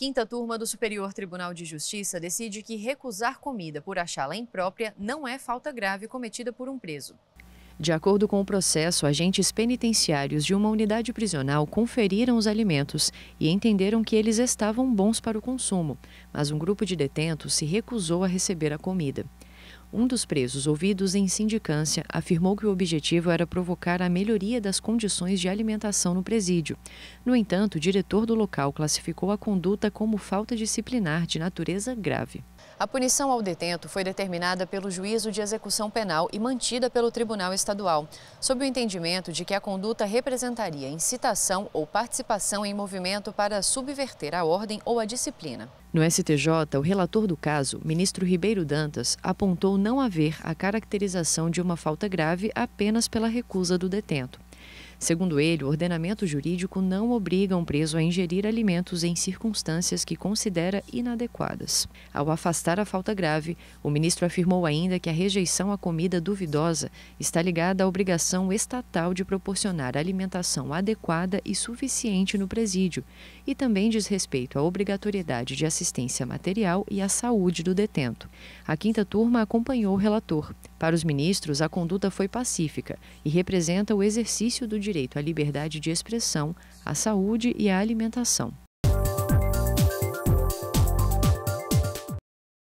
Quinta turma do Superior Tribunal de Justiça decide que recusar comida por achá-la imprópria não é falta grave cometida por um preso. De acordo com o processo, agentes penitenciários de uma unidade prisional conferiram os alimentos e entenderam que eles estavam bons para o consumo, mas um grupo de detentos se recusou a receber a comida. Um dos presos ouvidos em sindicância afirmou que o objetivo era provocar a melhoria das condições de alimentação no presídio. No entanto, o diretor do local classificou a conduta como falta disciplinar de natureza grave. A punição ao detento foi determinada pelo juízo de execução penal e mantida pelo Tribunal Estadual, sob o entendimento de que a conduta representaria incitação ou participação em movimento para subverter a ordem ou a disciplina. No STJ, o relator do caso, ministro Ribeiro Dantas, apontou não haver a caracterização de uma falta grave apenas pela recusa do detento. Segundo ele, o ordenamento jurídico não obriga um preso a ingerir alimentos em circunstâncias que considera inadequadas. Ao afastar a falta grave, o ministro afirmou ainda que a rejeição à comida duvidosa está ligada à obrigação estatal de proporcionar alimentação adequada e suficiente no presídio e também diz respeito à obrigatoriedade de assistência material e à saúde do detento. A quinta turma acompanhou o relator. Para os ministros, a conduta foi pacífica e representa o exercício do direito à liberdade de expressão, à saúde e à alimentação.